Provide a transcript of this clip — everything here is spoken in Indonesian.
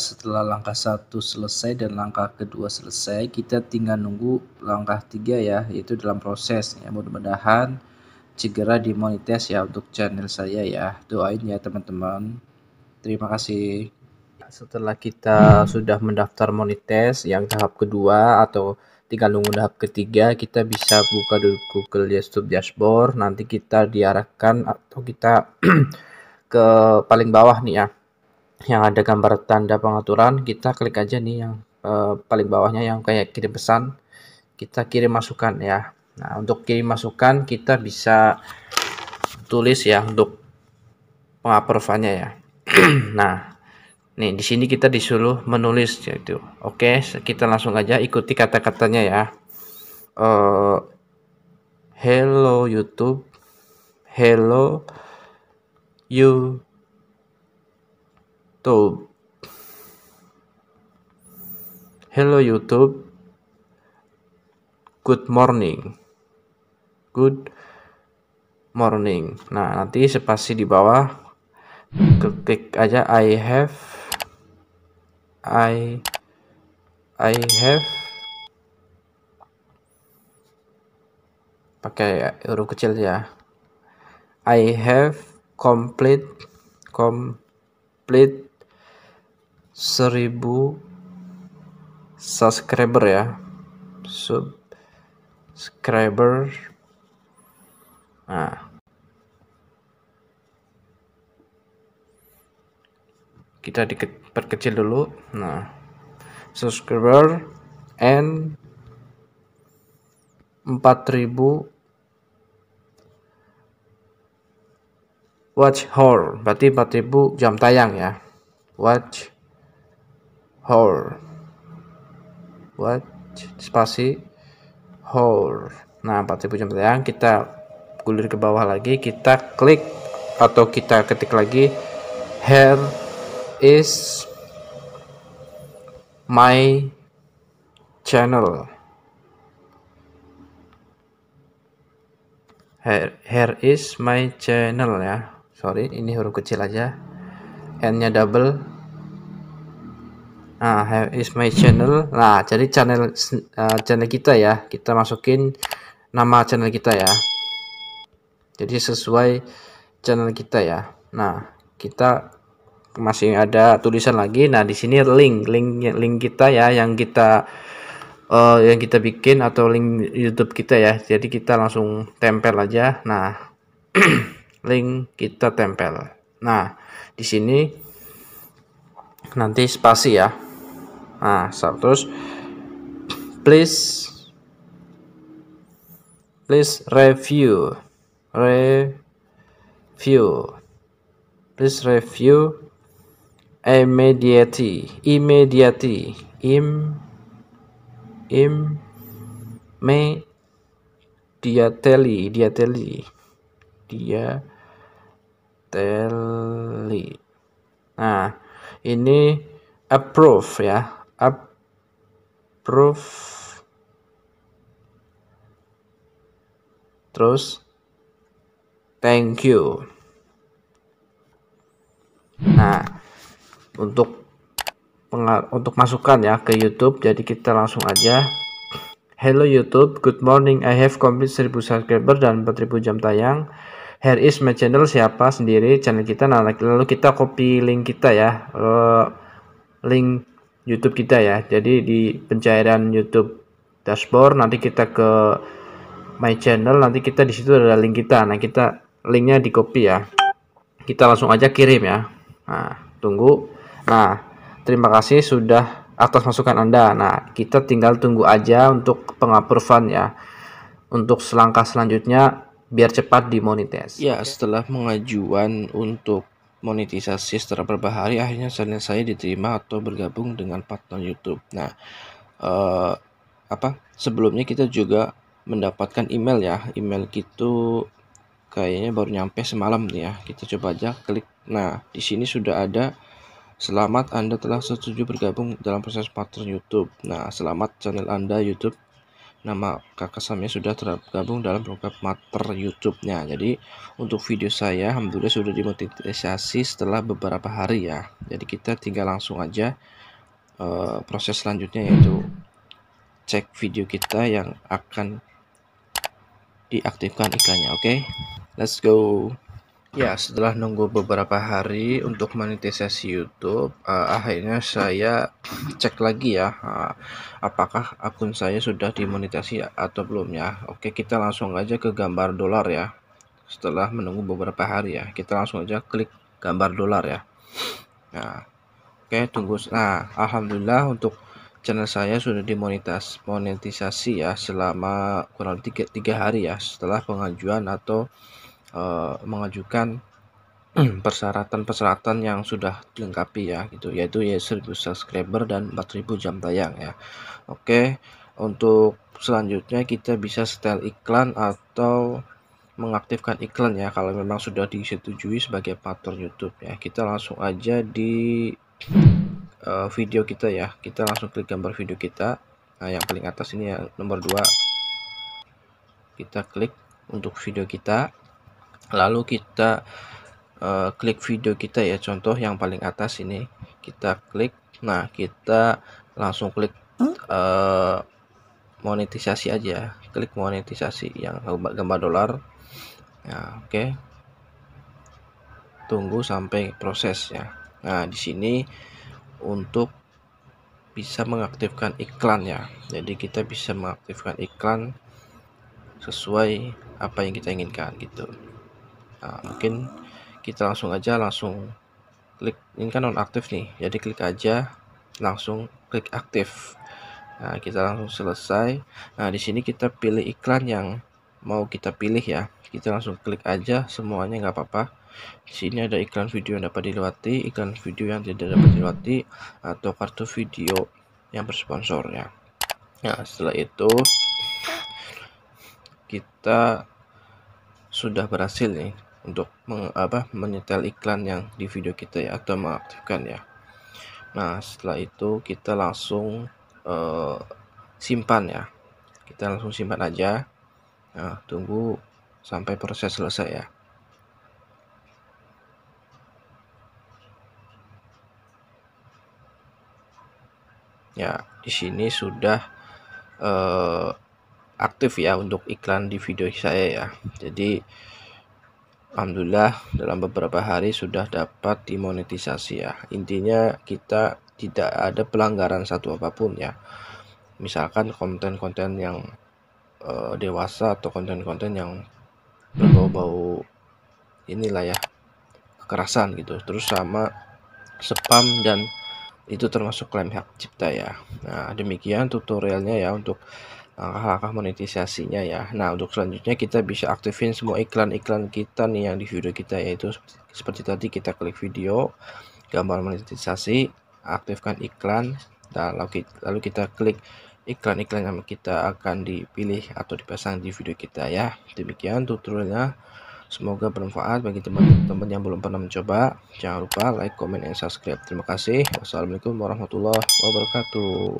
setelah langkah satu selesai dan langkah kedua selesai kita tinggal nunggu langkah tiga ya yaitu dalam proses ya mudah-mudahan segera dimonetize ya untuk channel saya ya doain ya teman-teman terima kasih setelah kita sudah mendaftar monetize yang tahap kedua atau tinggal nunggu tahap ketiga kita bisa buka dulu Google YouTube dashboard nanti kita diarahkan atau kita ke paling bawah nih ya yang ada gambar tanda pengaturan kita klik aja nih yang eh, paling bawahnya yang kayak kirim pesan kita kirim masukan ya Nah untuk kirim masukan kita bisa tulis ya untuk pengaprovannya ya nah nih di sini kita disuruh menulis yaitu oke kita langsung aja ikuti kata-katanya ya uh, hello YouTube hello you YouTube, Hello YouTube. Good morning. Good morning. Nah, nanti spasi di bawah klik aja I have I I have pakai huruf kecil ya. I have complete complete 1000 subscriber ya subscriber nah kita diperkecil dulu nah subscriber and 4000 watch hour berarti 4000 jam tayang ya watch Hour. What? Spasi. Hour. Nah, 4000 jam tayang kita gulir ke bawah lagi, kita klik atau kita ketik lagi here is my channel. Here, here is my channel ya. Sorry, ini huruf kecil aja. N-nya double, nah is my channel nah jadi channel uh, channel kita ya kita masukin nama channel kita ya jadi sesuai channel kita ya nah kita masih ada tulisan lagi nah di sini link link link kita ya yang kita uh, yang kita bikin atau link YouTube kita ya jadi kita langsung tempel aja nah link kita tempel nah di sini nanti spasi ya ah stop terus please please review review please review immediately immediately im im me dia teli dia teli nah ini approve ya approve terus thank you nah untuk untuk masukan ya ke YouTube jadi kita langsung aja Hello YouTube good morning I have complete 1000 subscriber dan 4000 jam tayang Here is my channel siapa sendiri channel kita nah lalu kita copy link kita ya uh, link YouTube kita ya. Jadi di pencairan YouTube dashboard nanti kita ke my channel nanti kita di situ ada link kita. Nah, kita linknya di copy ya. Kita langsung aja kirim ya. Nah, tunggu. Nah, terima kasih sudah atas masukan Anda. Nah, kita tinggal tunggu aja untuk pengaprovan ya. Untuk selangkah selanjutnya biar cepat dimonetis. Ya, setelah pengajuan untuk monetisasi secara berbahari akhirnya channel saya diterima atau bergabung dengan partner YouTube. Nah, eh, apa sebelumnya kita juga mendapatkan email ya. Email itu kayaknya baru nyampe semalam nih ya. Kita coba aja klik. Nah, di sini sudah ada Selamat Anda telah setuju bergabung dalam proses partner YouTube. Nah, selamat channel Anda YouTube nama kakak Samia sudah tergabung dalam program mater YouTube-nya. Jadi untuk video saya alhamdulillah sudah dimonetisasi setelah beberapa hari ya. Jadi kita tinggal langsung aja uh, proses selanjutnya yaitu cek video kita yang akan diaktifkan iklannya. Oke, okay? let's go. Ya, setelah nunggu beberapa hari untuk monetisasi YouTube, uh, akhirnya saya cek lagi ya, uh, apakah akun saya sudah dimonetisasi atau belum ya. Oke, kita langsung aja ke gambar dolar ya. Setelah menunggu beberapa hari ya, kita langsung aja klik gambar dolar ya. Nah, oke tunggu. Nah, alhamdulillah untuk channel saya sudah dimonetisasi monetisasi ya selama kurang tiga tiga hari ya setelah pengajuan atau Eh, mengajukan persyaratan-persyaratan yang sudah dilengkapi ya gitu yaitu ya 1000 subscriber dan 4000 jam tayang ya oke untuk selanjutnya kita bisa setel iklan atau mengaktifkan iklan ya kalau memang sudah disetujui sebagai faktor YouTube ya kita langsung aja di uh, video kita ya kita langsung klik gambar video kita nah yang paling atas ini ya nomor 2 kita klik untuk video kita lalu kita uh, klik video kita ya contoh yang paling atas ini kita klik nah kita langsung klik uh, monetisasi aja klik monetisasi yang gambar dolar nah, oke okay. tunggu sampai proses ya nah di sini untuk bisa mengaktifkan iklan ya jadi kita bisa mengaktifkan iklan sesuai apa yang kita inginkan gitu nah, mungkin kita langsung aja langsung klik ini kan non aktif nih jadi klik aja langsung klik aktif nah kita langsung selesai nah di sini kita pilih iklan yang mau kita pilih ya kita langsung klik aja semuanya nggak apa-apa di sini ada iklan video yang dapat dilewati iklan video yang tidak dapat dilewati atau kartu video yang bersponsor ya nah setelah itu kita sudah berhasil nih untuk meng, apa menyetel iklan yang di video kita ya atau mengaktifkan ya nah setelah itu kita langsung uh, simpan ya kita langsung simpan aja nah, tunggu sampai proses selesai ya ya di sini sudah uh, aktif ya untuk iklan di video saya ya jadi Alhamdulillah dalam beberapa hari sudah dapat dimonetisasi ya. Intinya kita tidak ada pelanggaran satu apapun ya. Misalkan konten-konten yang uh, dewasa atau konten-konten yang berbau-bau inilah ya kekerasan gitu. Terus sama spam dan itu termasuk klaim hak cipta ya. Nah, demikian tutorialnya ya untuk langkah-langkah monetisasinya ya. Nah, untuk selanjutnya kita bisa aktifin semua iklan-iklan kita nih yang di video kita yaitu seperti, seperti tadi kita klik video, gambar monetisasi, aktifkan iklan, dan lalu kita, lalu kita klik iklan-iklan yang kita akan dipilih atau dipasang di video kita ya. Demikian tutorialnya. Semoga bermanfaat bagi teman-teman yang belum pernah mencoba. Jangan lupa like, comment, and subscribe. Terima kasih. Wassalamualaikum warahmatullahi wabarakatuh.